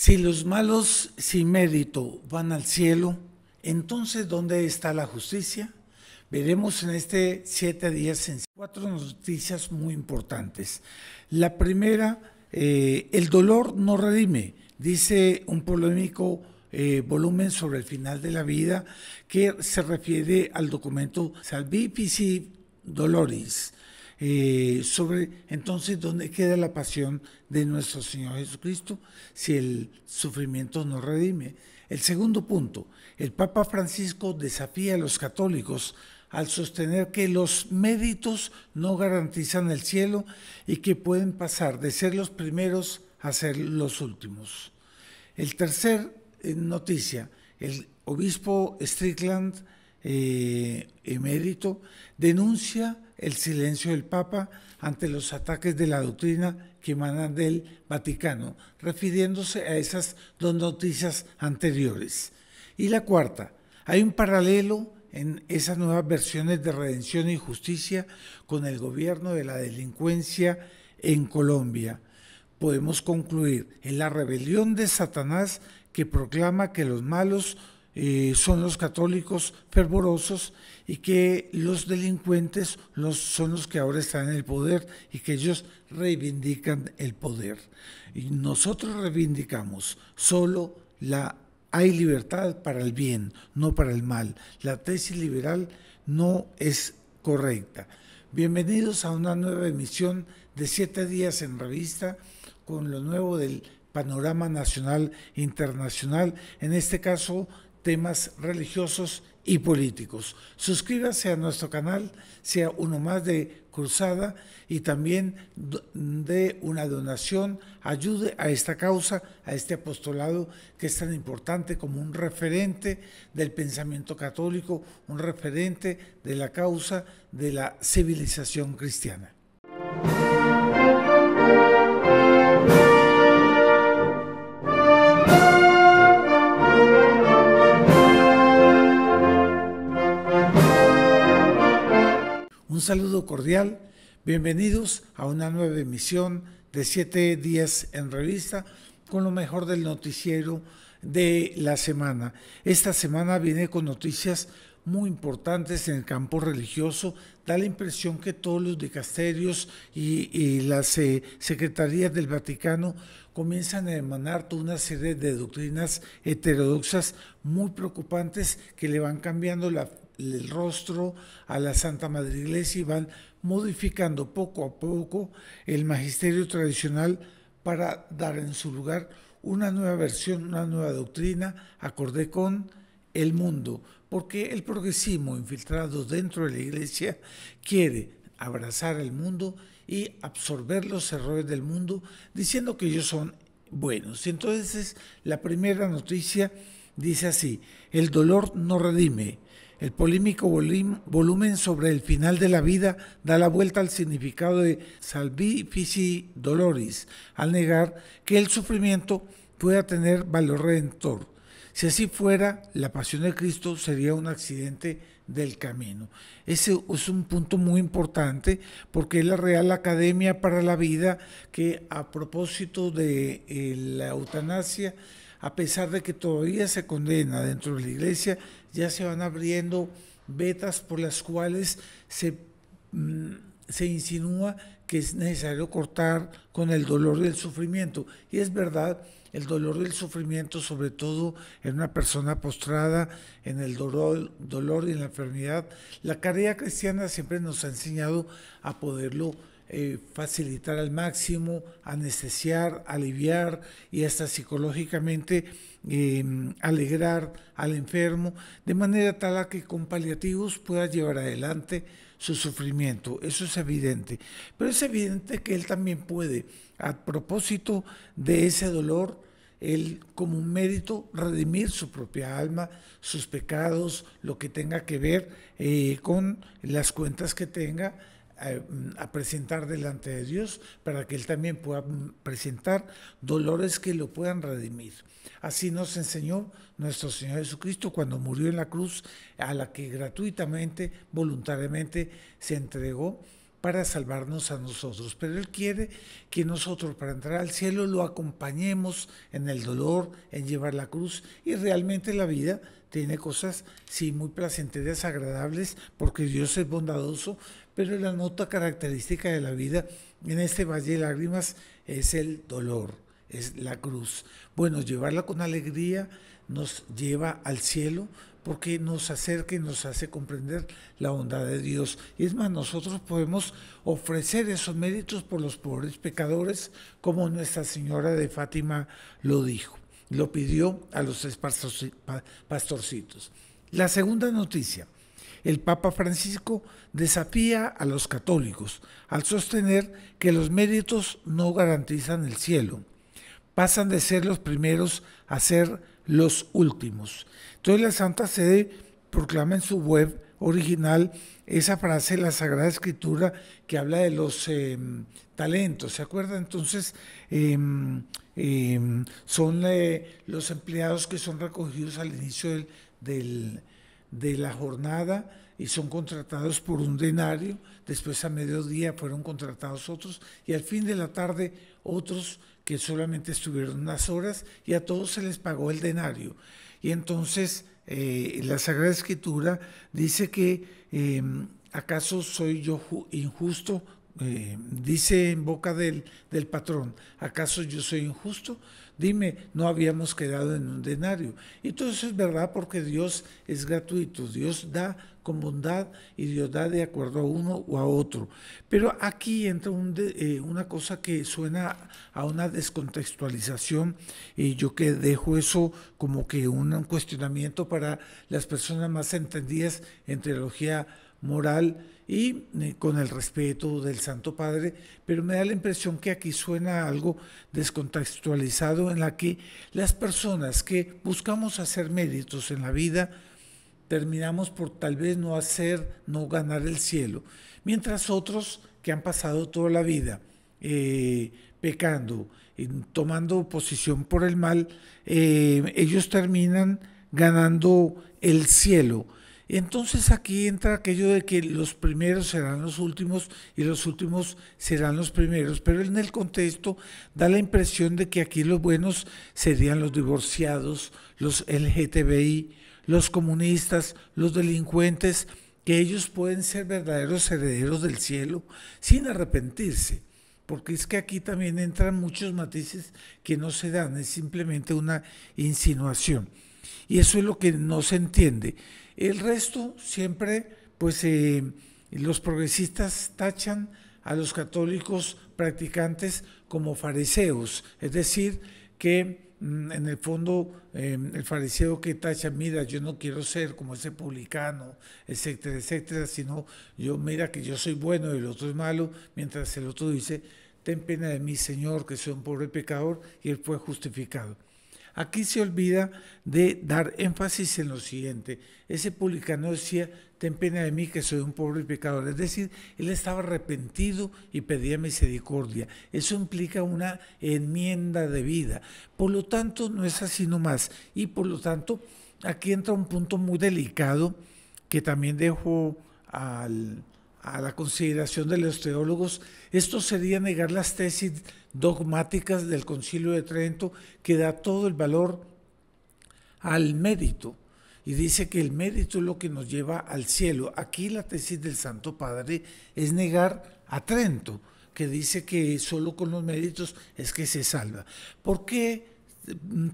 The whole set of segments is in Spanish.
Si los malos sin mérito van al cielo, entonces ¿dónde está la justicia? Veremos en este siete días en cuatro noticias muy importantes. La primera, eh, el dolor no redime, dice un polémico eh, volumen sobre el final de la vida que se refiere al documento Salvifici Doloris eh, sobre entonces dónde queda la pasión de nuestro Señor Jesucristo si el sufrimiento no redime. El segundo punto, el Papa Francisco desafía a los católicos al sostener que los méritos no garantizan el cielo y que pueden pasar de ser los primeros a ser los últimos. El tercer eh, noticia, el obispo Strickland eh, emérito, denuncia el silencio del Papa ante los ataques de la doctrina que emanan del Vaticano, refiriéndose a esas dos noticias anteriores. Y la cuarta, hay un paralelo en esas nuevas versiones de redención y justicia con el gobierno de la delincuencia en Colombia. Podemos concluir en la rebelión de Satanás que proclama que los malos eh, son los católicos fervorosos y que los delincuentes son los que ahora están en el poder y que ellos reivindican el poder. Y nosotros reivindicamos solo la hay libertad para el bien, no para el mal. La tesis liberal no es correcta. Bienvenidos a una nueva emisión de siete días en revista con lo nuevo del panorama nacional internacional. En este caso, temas religiosos y políticos. Suscríbase a nuestro canal, sea uno más de Cruzada y también dé una donación, ayude a esta causa, a este apostolado que es tan importante como un referente del pensamiento católico, un referente de la causa de la civilización cristiana. Un saludo cordial, bienvenidos a una nueva emisión de Siete días en revista con lo mejor del noticiero de la semana. Esta semana viene con noticias muy importantes en el campo religioso. Da la impresión que todos los dicasterios y, las eh, secretarías del Vaticano comienzan a emanar toda una serie de doctrinas heterodoxas muy preocupantes que le van cambiando el rostro a la Santa Madre Iglesia y van modificando poco a poco el magisterio tradicional para dar en su lugar una nueva versión, una nueva doctrina acorde con el mundo, porque el progresismo infiltrado dentro de la iglesia quiere abrazar el mundo y absorber los errores del mundo diciendo que ellos son buenos. Entonces la primera noticia dice así, el dolor no redime. El polémico volumen sobre el final de la vida da la vuelta al significado de salvifici doloris, al negar que el sufrimiento pueda tener valor redentor. Si así fuera, la pasión de Cristo sería un accidente del camino. Ese es un punto muy importante porque es la Real Academia para la Vida que a propósito de eh, la eutanasia, a pesar de que todavía se condena dentro de la iglesia, ya se van abriendo vetas por las cuales se, mm, se insinúa que es necesario cortar con el dolor y el sufrimiento. Y es verdad el dolor y el sufrimiento, sobre todo en una persona postrada en el dolor, dolor y en la enfermedad, la caridad cristiana siempre nos ha enseñado a poderlo eh, facilitar al máximo, anestesiar, aliviar y hasta psicológicamente em, alegrar al enfermo, de manera tal a que con paliativos pueda llevar adelante su sufrimiento. Eso es evidente. Pero es evidente que él también puede, a propósito de ese dolor, él como un mérito redimir su propia alma, sus pecados, lo que tenga que ver eh, con las cuentas que tenga eh, a presentar delante de Dios para que Él también pueda presentar dolores que lo puedan redimir. Así nos enseñó nuestro Señor Jesucristo cuando murió en la cruz, a la que gratuitamente, voluntariamente se entregó para salvarnos a nosotros, pero Él quiere que nosotros para entrar al cielo lo acompañemos en el dolor, en llevar la cruz y realmente la vida tiene cosas, sí, muy placenteras, agradables, porque Dios es bondadoso, pero la nota característica de la vida en este valle de lágrimas es el dolor, es la cruz. Bueno, llevarla con alegría nos lleva al cielo, porque nos acerca y nos hace comprender la bondad de Dios. Y es más, nosotros podemos ofrecer esos méritos por los pobres pecadores, como Nuestra Señora de Fátima lo dijo, lo pidió a los tres pastorcitos. La segunda noticia, el Papa Francisco desafía a los católicos al sostener que los méritos no garantizan el cielo, pasan de ser los primeros a ser los últimos. Entonces la Santa Sede proclama en su web original esa frase de la Sagrada Escritura que habla de los eh, talentos, ¿se acuerda? Entonces em, em, son eh, los empleados que son recogidos al inicio de la jornada y son contratados por un denario, después a mediodía fueron contratados otros y al fin de la tarde otros que solamente estuvieron unas horas y a todos se les pagó el denario. Y entonces eh, la Sagrada Escritura dice que em, acaso soy yo injusto eh, dice en boca del, del patrón, ¿acaso yo soy injusto? Dime, no habíamos quedado en un denario. Y todo eso es verdad porque Dios es gratuito, Dios da con bondad y Dios da de acuerdo a uno o a otro. Pero aquí entra eh, una cosa que suena a una descontextualización y yo que dejo eso como que un cuestionamiento para las personas más entendidas en teología moral y eh, con el respeto del Santo Padre, pero me da la impresión que aquí suena algo descontextualizado en la que las personas que buscamos hacer méritos en la vida terminamos por tal vez no hacer, no ganar el cielo, mientras otros que han pasado toda la vida eh, pecando, eh, tomando posición por el mal, ellos terminan ganando el cielo entonces aquí entra aquello de que los primeros serán los últimos y los últimos serán los primeros, pero en el contexto da la impresión de que aquí los buenos serían los divorciados, los LGTBI, los comunistas, los delincuentes, que ellos pueden ser verdaderos herederos del cielo sin arrepentirse porque es que aquí también entran muchos matices que no se dan, es simplemente una insinuación. Y eso es lo que no se entiende. El resto siempre, pues eh, los progresistas tachan a los católicos practicantes como fariseos, es decir, que mm, en el fondo em, el fariseo que tacha, mira, yo no quiero ser como ese publicano, etcétera, etcétera, sino yo mira que yo soy bueno y el otro es malo, mientras el otro dice, ten pena de mí, Señor, que soy un pobre pecador, y él fue justificado. Aquí se olvida de dar énfasis en lo siguiente. Ese publicano decía, ten pena de mí que soy un pobre pecador. Es decir, él estaba arrepentido y pedía misericordia. Eso implica una enmienda de vida. Por lo tanto, no es así nomás. Y por lo tanto, aquí entra un punto muy delicado que también dejo al a la consideración de los teólogos, esto sería negar las tesis dogmáticas del Concilio de Trento que da todo el valor al mérito y dice que el mérito es lo que nos lleva al cielo. Aquí la tesis del Santo Padre es negar a Trento, que dice que solo con los méritos es que se salva. ¿Por qué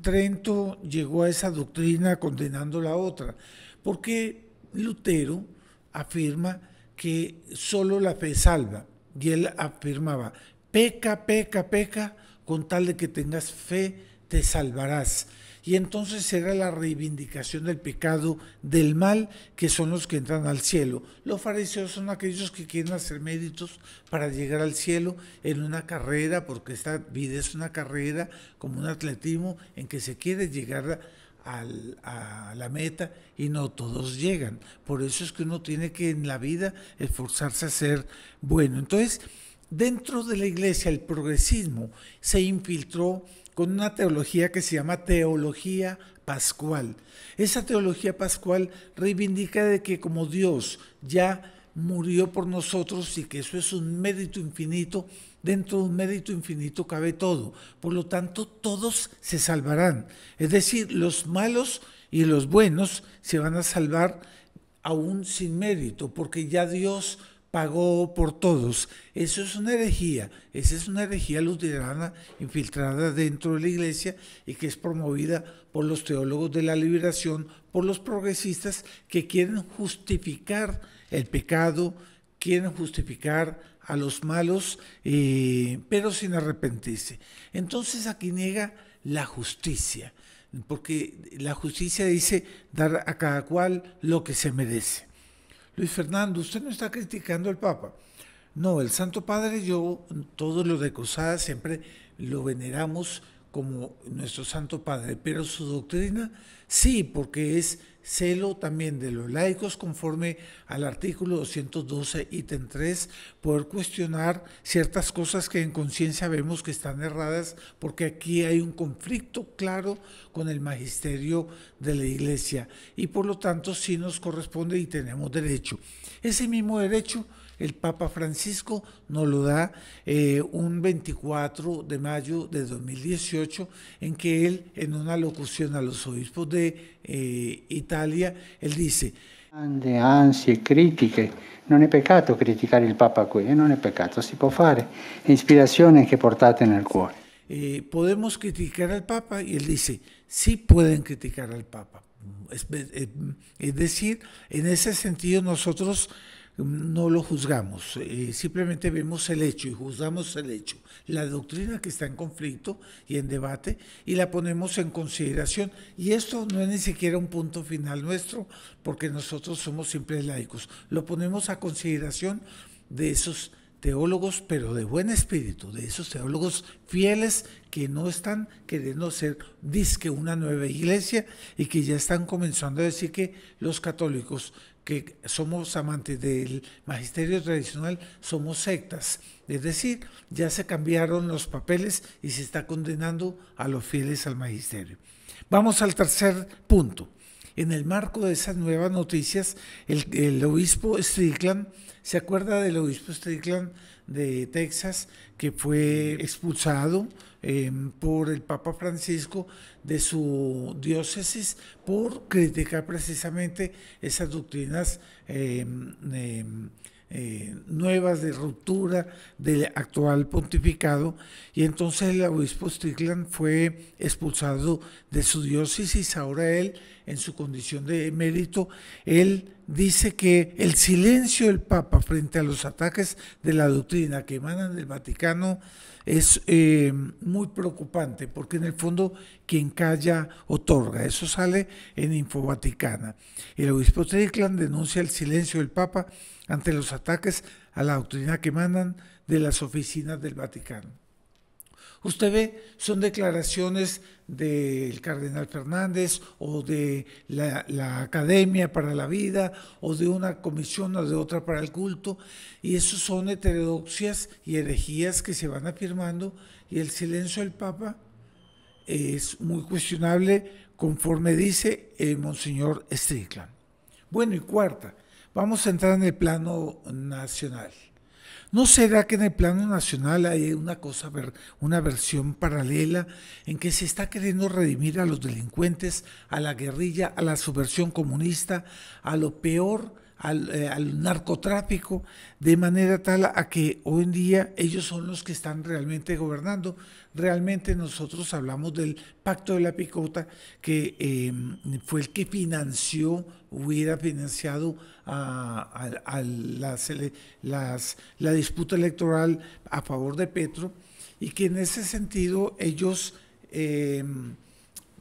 Trento llegó a esa doctrina condenando la otra? Porque Lutero afirma que solo la fe salva. Y él afirmaba, peca, peca, peca, con tal de que tengas fe, te salvarás. Y entonces será la reivindicación del pecado, del mal, que son los que entran al cielo. Los fariseos son aquellos que quieren hacer méritos para llegar al cielo en una carrera, porque esta vida es una carrera como un atletismo en que se quiere llegar a a la meta y no todos llegan. Por eso es que uno tiene que en la vida esforzarse a ser bueno. Entonces, dentro de la iglesia el progresismo se infiltró con una teología que se llama teología pascual. Esa teología pascual reivindica de que como Dios ya murió por nosotros y que eso es un mérito infinito. Dentro de un mérito infinito cabe todo. Por lo tanto, todos se salvarán. Es decir, los malos y los buenos se van a salvar aún sin mérito, porque ya Dios pagó por todos. Eso es una herejía, esa es una herejía luterana infiltrada dentro de la iglesia y que es promovida por los teólogos de la liberación, por los progresistas que quieren justificar el pecado, quieren justificar a los malos, eh, pero sin arrepentirse. Entonces aquí niega la justicia, porque la justicia dice dar a cada cual lo que se merece. Luis Fernando, usted no está criticando al Papa. No, el Santo Padre, yo, todos los de Cosada siempre lo veneramos como nuestro Santo Padre, pero su doctrina sí, porque es celo también de los laicos conforme al artículo 212, ítem 3, poder cuestionar ciertas cosas que en conciencia vemos que están erradas, porque aquí hay un conflicto claro con el magisterio de la Iglesia y por lo tanto sí nos corresponde y tenemos derecho. Ese mismo derecho el Papa Francisco nos lo da eh, un 24 de mayo de 2018, en que él, en una locución a los obispos de eh, Italia, él dice... ansie, critiche, non è peccato criticare il Papa qui, eh, non è peccato, si può fare, è portate nel cuore. podemos criticar al Papa y él dice, sí pueden criticar al Papa. es, decir, en ese sentido nosotros no lo juzgamos, eh, simplemente vemos el hecho y juzgamos el hecho, la doctrina que está en conflicto y en debate y la ponemos en consideración. Y esto no es ni siquiera un punto final nuestro, porque nosotros somos simples laicos, lo ponemos a consideración de esos teólogos, pero de buen espíritu, de esos teólogos fieles que no están queriendo ser disque una nueva iglesia y que ya están comenzando a decir que los católicos que somos amantes del magisterio tradicional, somos sectas. Es decir, ya se cambiaron los papeles y se está condenando a los fieles al magisterio. Vamos al tercer punto. En el marco de esas nuevas noticias, el, obispo Strickland, ¿se acuerda del obispo Strickland de Texas que fue expulsado em, por el Papa Francisco de su diócesis por criticar precisamente esas doctrinas? Em, em, eh, nuevas de ruptura del actual pontificado y entonces el obispo Strickland fue expulsado de su diócesis, ahora él en su condición de mérito, él dice que el silencio del Papa frente a los ataques de la doctrina que emanan del Vaticano es eh, muy preocupante porque en el fondo quien calla otorga. Eso sale en Vaticana. El obispo Triclan denuncia el silencio del Papa ante los ataques a la doctrina que emanan de las oficinas del Vaticano. Usted ve, son declaraciones del cardenal Fernández o de la, Academia para la Vida o de una comisión o de otra para el culto. Y eso son heterodoxias y herejías que se van afirmando y el silencio del Papa es muy cuestionable conforme dice el Monseñor Strickland. Bueno, y cuarta, vamos a entrar en el plano nacional. ¿No será que en el plano nacional hay una cosa, una versión paralela en que se está queriendo redimir a los delincuentes, a la guerrilla, a la subversión comunista, a lo peor eh, al, narcotráfico, de manera tal a que hoy en día ellos son los que están realmente gobernando. Realmente nosotros hablamos del pacto de la picota, que em, fue el que financió, hubiera financiado a, la disputa electoral a favor de Petro, y que en ese sentido ellos em,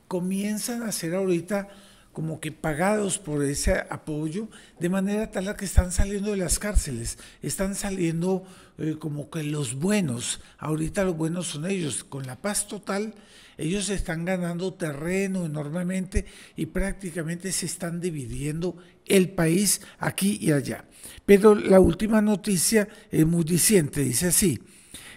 comienzan a hacer ahorita como que pagados por ese apoyo, de manera tal que están saliendo de las cárceles, están saliendo eh, como que los buenos, ahorita los buenos son ellos, con la paz total, ellos están ganando terreno enormemente y prácticamente se están dividiendo el país aquí y allá. Pero la última noticia es muy diciente, dice así,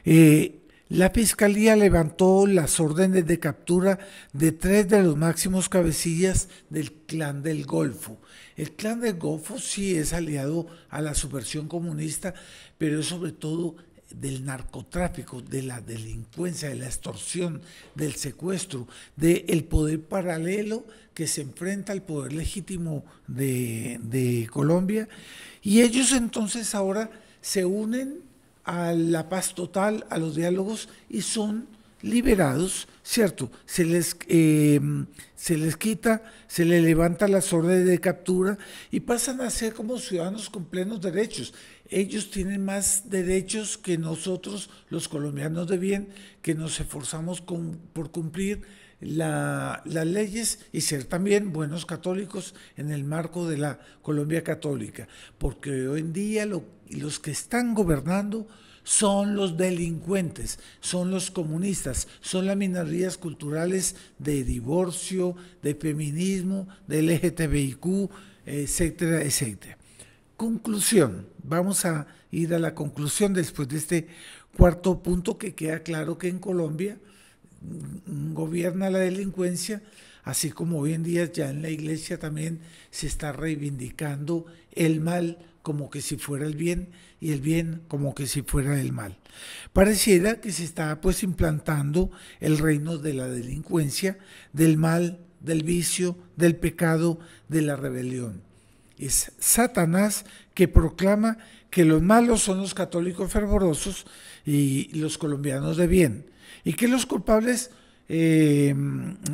eh, la Fiscalía levantó las órdenes de captura de tres de los máximos cabecillas del Clan del Golfo. El Clan del Golfo sí es aliado a la subversión comunista, pero es sobre todo del narcotráfico, de la delincuencia, de la extorsión, del secuestro, del poder paralelo que se enfrenta al poder legítimo de Colombia. Y ellos entonces ahora se unen a la paz total, a los diálogos y son liberados, cierto, se les, eh, se les quita, se les levanta las órdenes de captura y pasan a ser como ciudadanos con plenos derechos. Ellos tienen más derechos que nosotros, los colombianos de bien, que nos esforzamos por cumplir las leyes y ser también buenos católicos en el marco de la Colombia católica, porque hoy en día los que están gobernando son los delincuentes, son los comunistas, son las minorías culturales de divorcio, de feminismo, de LGTBIQ, etcétera, etcétera. Conclusión, vamos a ir a la conclusión después de este cuarto punto que queda claro que en Colombia gobierna la delincuencia, así como hoy en día ya en la iglesia también se está reivindicando el mal como que si fuera el bien y el bien como que si fuera el mal. Pareciera que se está pues implantando el reino de la delincuencia, del mal, del vicio, del pecado, de la rebelión. Es Satanás que proclama que los malos son los católicos fervorosos y los colombianos de bien y que los culpables, eh,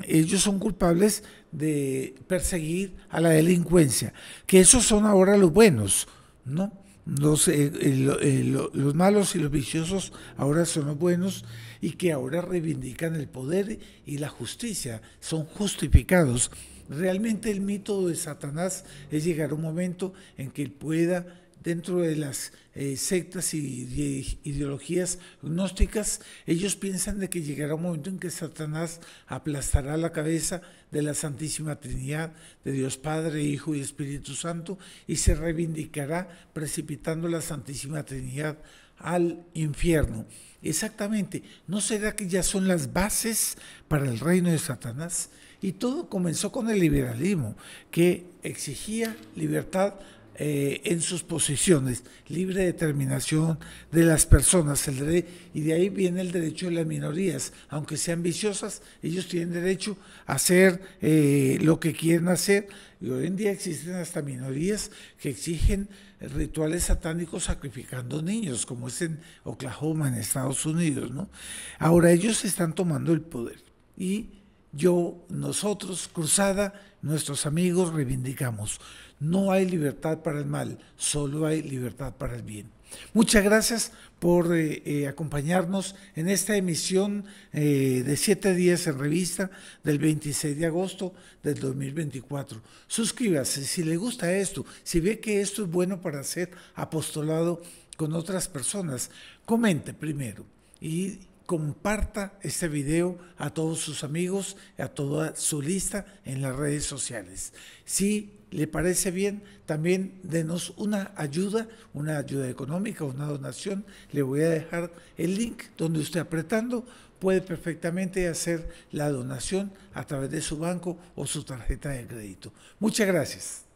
ellos son culpables de perseguir a la delincuencia, que esos son ahora los buenos, ¿no? Los, eh, eh, los malos y los viciosos ahora son los buenos y que ahora reivindican el poder y la justicia, son justificados. Realmente el mito de Satanás es llegar a un momento en que él pueda dentro de las eh, sectas y ideologías gnósticas, ellos piensan de que llegará un momento en que Satanás aplastará la cabeza de la Santísima Trinidad, de Dios Padre, Hijo y Espíritu Santo, y se reivindicará precipitando la Santísima Trinidad al infierno. Exactamente, ¿no será que ya son las bases para el reino de Satanás? Y todo comenzó con el liberalismo, que exigía libertad eh, en sus posiciones, libre determinación de las personas, el y de ahí viene el derecho de las minorías, aunque sean viciosas, ellos tienen derecho a hacer eh, lo que quieren hacer, y hoy en día existen hasta minorías que exigen rituales satánicos sacrificando niños, como es en Oklahoma, en Estados Unidos, ¿no? Ahora ellos están tomando el poder y yo, nosotros, Cruzada, nuestros amigos, reivindicamos no hay libertad para el mal, solo hay libertad para el bien. Muchas gracias por eh, eh, acompañarnos en esta emisión eh, de siete días en revista del 26 de agosto del 2024. Suscríbase si le gusta esto, si ve que esto es bueno para ser apostolado con otras personas, comente primero y comparta este video a todos sus amigos, a toda su lista en las redes sociales le parece bien, también denos una ayuda, una ayuda económica, una donación. Le voy a dejar el link donde usted apretando puede perfectamente hacer la donación a través de su banco o su tarjeta de crédito. Muchas gracias.